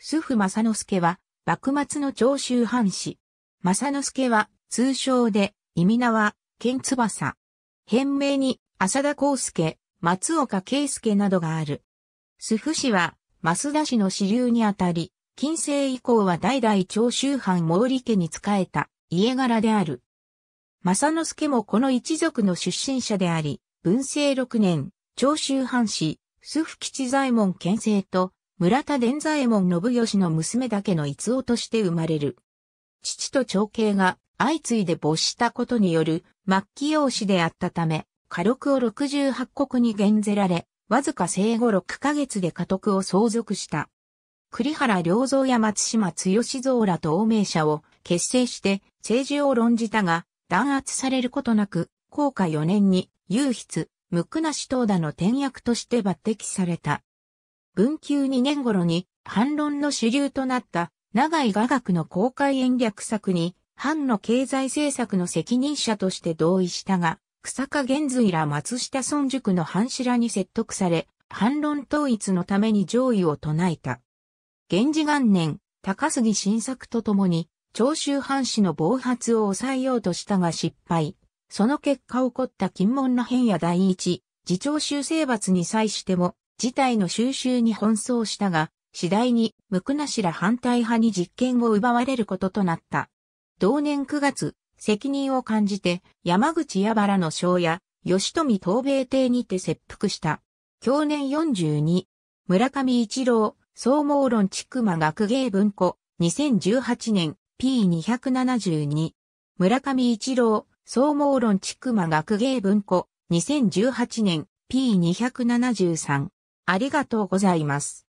主婦正之助は、幕末の長州藩士。正之助は、通称で、意味名は、剣翼。変名に、浅田康介、松岡圭介などがある。スフ氏は、増田氏の支流にあたり、近世以降は代々長州藩毛利家に仕えた家柄である。正之助もこの一族の出身者であり、文政六年、長州藩士、スフ吉左衛門県政と村田伝左衛門信義の娘だけの逸夫として生まれる。父と長兄が相次いで没したことによる末期養子であったため、家禄を68国に減ぜられ、わずか生後6ヶ月で家督を相続した。栗原良三や松島剛蔵らと同盟者を結成して政治を論じたが、弾圧されることなく、高下4年に、有筆、無垢なし等だの転役として抜擢された。文久2年頃に反論の主流となった長井雅学の公開演略策に、藩の経済政策の責任者として同意したが、草加玄瑞ら松下村塾の藩士らに説得され、反論統一のために上位を唱えた。源氏元年、高杉晋作と共に、長州藩士の暴発を抑えようとしたが失敗。その結果起こった金門の変や第一、次長州征伐に際しても、事態の収拾に奔走したが、次第に、ムクナシら反対派に実権を奪われることとなった。同年9月、責任を感じて、山口矢原の庄や、吉富東米邸にて切腹した。去年42、村上一郎、総盲論地区学芸文庫、2018年 P272。村上一郎、総盲論地区学芸文庫、2018年 P273。ありがとうございます。